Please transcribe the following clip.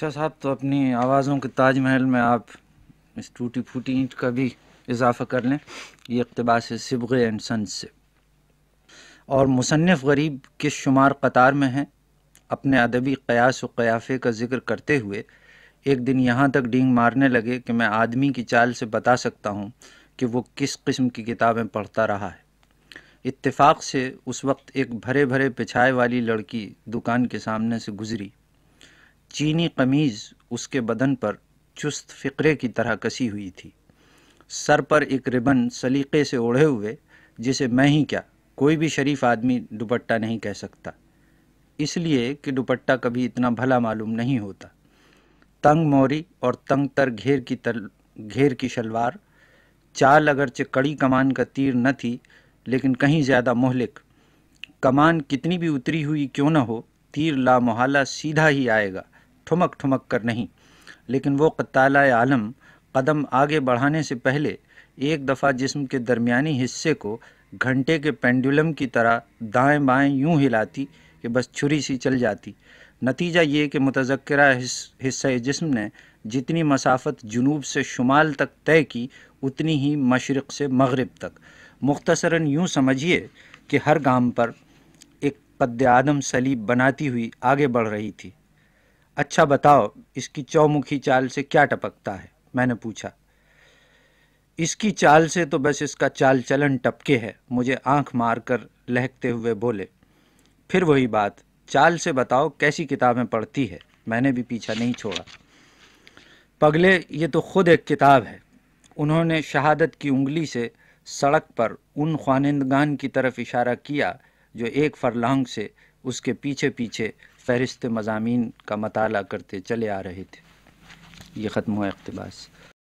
اچھا صاحب تو اپنی آوازوں کے تاج محل میں آپ اس ٹوٹی پھوٹی اینٹ کا بھی اضافہ کر لیں یہ اقتباس ہے سبغ اینڈ سن سے اور مصنف غریب کس شمار قطار میں ہیں اپنے ادبی قیاس و قیافے کا ذکر کرتے ہوئے ایک دن یہاں تک ڈینگ مارنے لگے کہ میں آدمی کی چال سے بتا سکتا ہوں کہ وہ کس قسم کی کتابیں پڑھتا رہا ہے اتفاق سے اس وقت ایک بھرے بھرے پچھائے والی لڑکی دکان کے سامنے سے گزری چینی قمیض اس کے بدن پر چست فقرے کی طرح کسی ہوئی تھی سر پر ایک ربن سلیقے سے اوڑھے ہوئے جسے میں ہی کیا کوئی بھی شریف آدمی دوپٹہ نہیں کہہ سکتا اس لیے کہ دوپٹہ کبھی اتنا بھلا معلوم نہیں ہوتا تنگ موری اور تنگ تر گھیر کی تل گھیر کی شلوار چال اگرچہ کڑی کمان کا تیر نہ تھی لیکن کہیں زیادہ مہلک کمان کتنی بھی اتری ہوئی کیوں نہ ہو تیر لامحالہ سیدھا ہی آئے گا ٹھمک ٹھمک کر نہیں لیکن وہ قطالہ عالم قدم آگے بڑھانے سے پہلے ایک دفعہ جسم کے درمیانی حصے کو گھنٹے کے پینڈولم کی طرح دائیں بائیں یوں ہلاتی کہ بس چھری سی چل جاتی نتیجہ یہ کہ متذکرہ حصہ جسم نے جتنی مسافت جنوب سے شمال تک طے کی اتنی ہی مشرق سے مغرب تک مختصراً یوں سمجھیے کہ ہر گام پر ایک قد آدم سلیب بناتی ہوئی آگے بڑھ رہی تھی اچھا بتاؤ اس کی چومکھی چال سے کیا ٹپکتا ہے میں نے پوچھا اس کی چال سے تو بس اس کا چال چلن ٹپکے ہے مجھے آنکھ مار کر لہکتے ہوئے بولے پھر وہی بات چال سے بتاؤ کیسی کتابیں پڑھتی ہے میں نے بھی پیچھا نہیں چھوڑا پگلے یہ تو خود ایک کتاب ہے انہوں نے شہادت کی انگلی سے سڑک پر ان خوانندگان کی طرف اشارہ کیا جو ایک فرلانگ سے اس کے پیچھے پیچھے فہرست مضامین کا مطالعہ کرتے چلے آ رہے تھے یہ ختم ہوا اقتباس